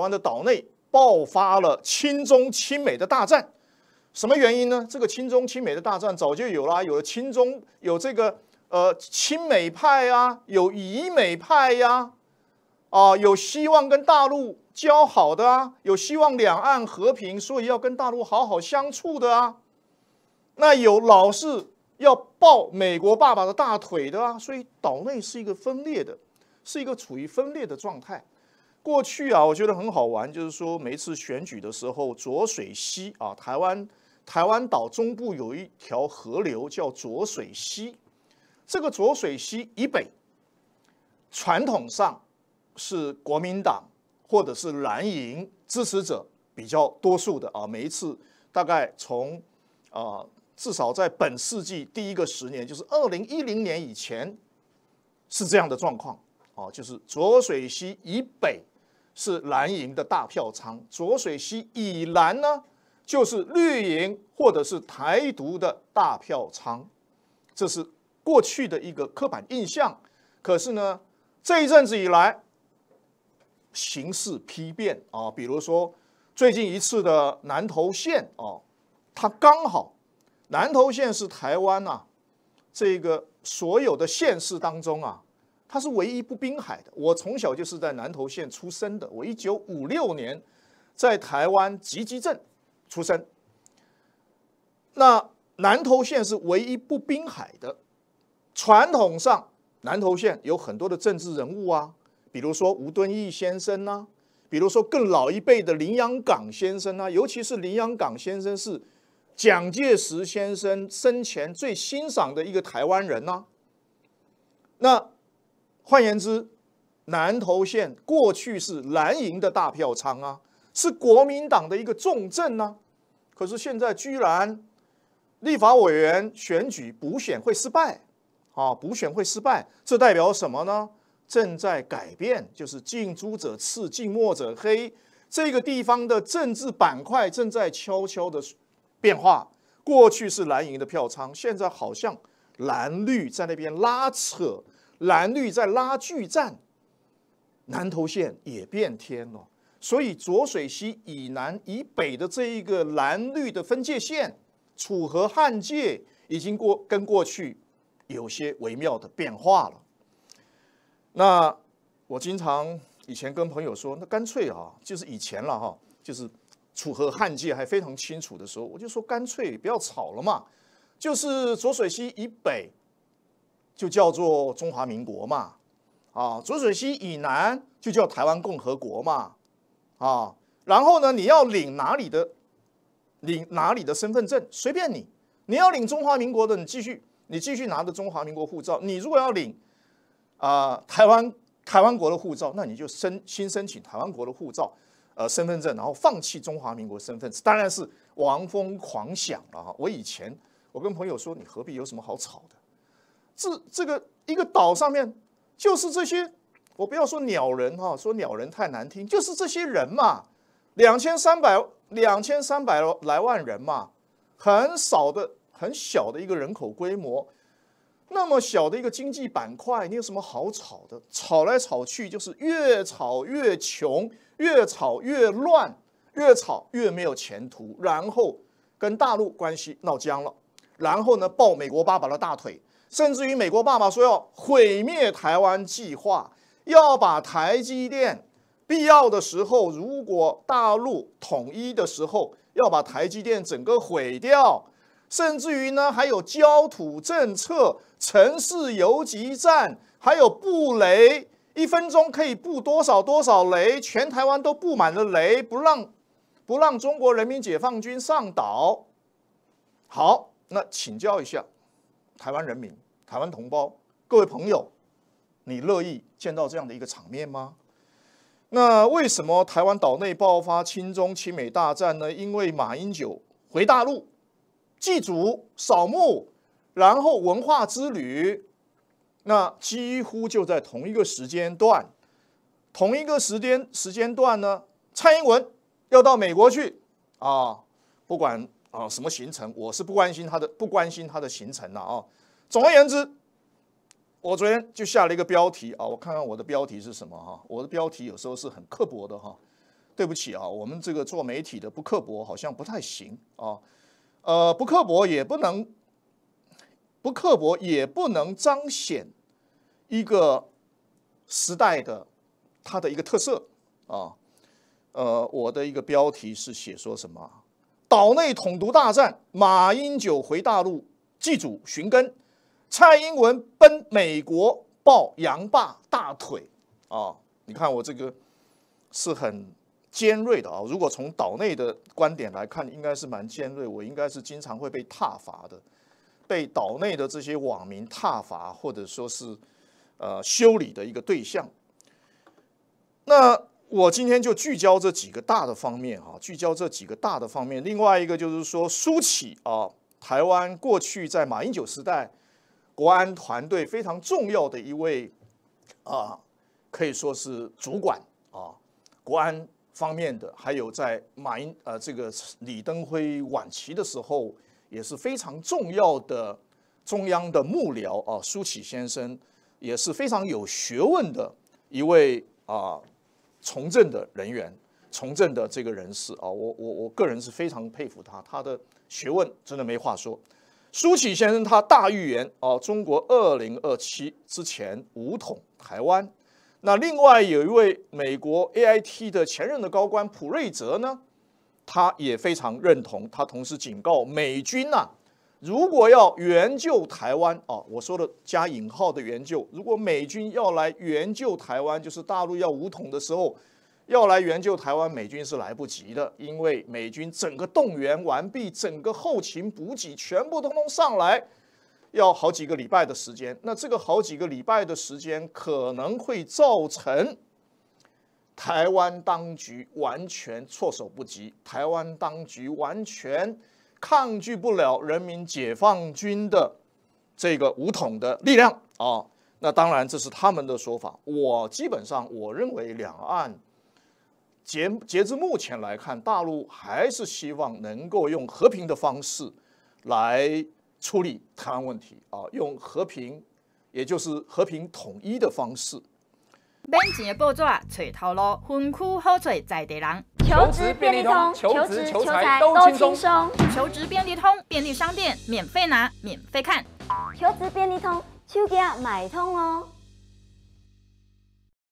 湾的岛内爆发了亲中亲美的大战，什么原因呢？这个亲中亲美的大战早就有了，有了亲中有这个呃亲美派呀，有以美派呀，啊有希望跟大陆交好的啊，有希望两岸和平，所以要跟大陆好好相处的啊，那有老是要抱美国爸爸的大腿的啊，所以岛内是一个分裂的，是一个处于分裂的状态。过去啊，我觉得很好玩，就是说每一次选举的时候，浊水溪啊，台湾台湾岛中部有一条河流叫浊水溪，这个浊水溪以北，传统上是国民党或者是蓝营支持者比较多数的啊。每一次大概从啊，至少在本世纪第一个十年，就是二零一零年以前，是这样的状况啊，就是浊水溪以北。是蓝营的大票仓，浊水溪以南呢，就是绿营或者是台独的大票仓，这是过去的一个刻板印象。可是呢，这一阵子以来，形势批变啊，比如说最近一次的南投县啊，它刚好南投县是台湾呐，这个所有的县市当中啊。它是唯一不滨海的。我从小就是在南投县出生的。我一九五六年在台湾集集镇出生。那南投县是唯一不滨海的。传统上，南投县有很多的政治人物啊，比如说吴敦义先生呐，比如说更老一辈的林洋港先生呐，尤其是林洋港先生是蒋介石先生生前最欣赏的一个台湾人呐。那。换言之，南投县过去是蓝营的大票仓啊，是国民党的一个重镇啊。可是现在居然立法委员选举补选会失败，啊，补选会失败，这代表什么呢？正在改变，就是近朱者赤，近墨者黑。这个地方的政治板块正在悄悄的变化。过去是蓝营的票仓，现在好像蓝绿在那边拉扯。蓝绿在拉锯战，南投县也变天了，所以浊水溪以南以北的这一个蓝绿的分界线，楚河汉界已经过跟过去有些微妙的变化了。那我经常以前跟朋友说，那干脆啊，就是以前了哈，就是楚河汉界还非常清楚的时候，我就说干脆不要吵了嘛，就是浊水溪以北。就叫做中华民国嘛，啊，浊水溪以南就叫台湾共和国嘛，啊，然后呢，你要领哪里的，领哪里的身份证随便你，你要领中华民国的，你继续你继续拿着中华民国护照，你如果要领啊台湾台湾国的护照，那你就申新申请台湾国的护照，呃，身份证，然后放弃中华民国身份，当然是狂风狂想了哈。我以前我跟朋友说，你何必有什么好吵的。这这个一个岛上面，就是这些，我不要说鸟人哈，说鸟人太难听，就是这些人嘛，两千三百两千三百来万人嘛，很少的很小的一个人口规模，那么小的一个经济板块，你有什么好吵的？吵来吵去就是越吵越穷，越吵越乱，越吵越没有前途，然后跟大陆关系闹僵了，然后呢抱美国爸爸的大腿。甚至于美国爸爸说要毁灭台湾计划，要把台积电必要的时候，如果大陆统一的时候，要把台积电整个毁掉。甚至于呢，还有焦土政策、城市游击战，还有布雷，一分钟可以布多少多少雷，全台湾都布满了雷，不让不让中国人民解放军上岛。好，那请教一下。台湾人民、台湾同胞、各位朋友，你乐意见到这样的一个场面吗？那为什么台湾岛内爆发亲中亲美大战呢？因为马英九回大陆祭祖扫墓，然后文化之旅，那几乎就在同一个时间段、同一个时间时间段呢？蔡英文要到美国去啊，不管。啊，什么行程？我是不关心他的，不关心他的行程了啊。总而言之，我昨天就下了一个标题啊。我看看我的标题是什么哈？我的标题有时候是很刻薄的哈。对不起啊，我们这个做媒体的不刻薄好像不太行啊。呃，不刻薄也不能，不刻薄也不能彰显一个时代的它的一个特色啊。呃，我的一个标题是写说什么？岛内统独大战，马英九回大陆祭祖寻根，蔡英文奔美国抱洋爸大腿。啊，你看我这个是很尖锐的啊。如果从岛内的观点来看，应该是蛮尖锐，我应该是经常会被踏伐的，被岛内的这些网民踏伐或者说是呃修理的一个对象。那。我今天就聚焦这几个大的方面啊，聚焦这几个大的方面。另外一个就是说，苏起啊，台湾过去在马英九时代，国安团队非常重要的一位啊，可以说是主管啊，国安方面的。还有在马英呃这个李登辉晚期的时候，也是非常重要的中央的幕僚啊，苏起先生也是非常有学问的一位啊。从政的人员，从政的这个人士啊，我我我个人是非常佩服他，他的学问真的没话说。苏启先生他大预言啊，中国二零二七之前武统台湾。那另外有一位美国 A I T 的前任的高官普瑞泽呢，他也非常认同，他同时警告美军呐。如果要援救台湾啊，我说的加引号的援救，如果美军要来援救台湾，就是大陆要武统的时候，要来援救台湾，美军是来不及的，因为美军整个动员完毕，整个后勤补给全部通通上来，要好几个礼拜的时间。那这个好几个礼拜的时间，可能会造成台湾当局完全措手不及，台湾当局完全。抗拒不了人民解放军的这个武统的力量啊！那当然，这是他们的说法。我基本上，我认为两岸，截截至目前来看，大陆还是希望能够用和平的方式来处理台湾问题啊，用和平，也就是和平统一的方式。的报纸头分区好在求职便利通，求职求财都轻松。求职便利通，便利商店免费拿，免费看。求职便利通，超级买通哦。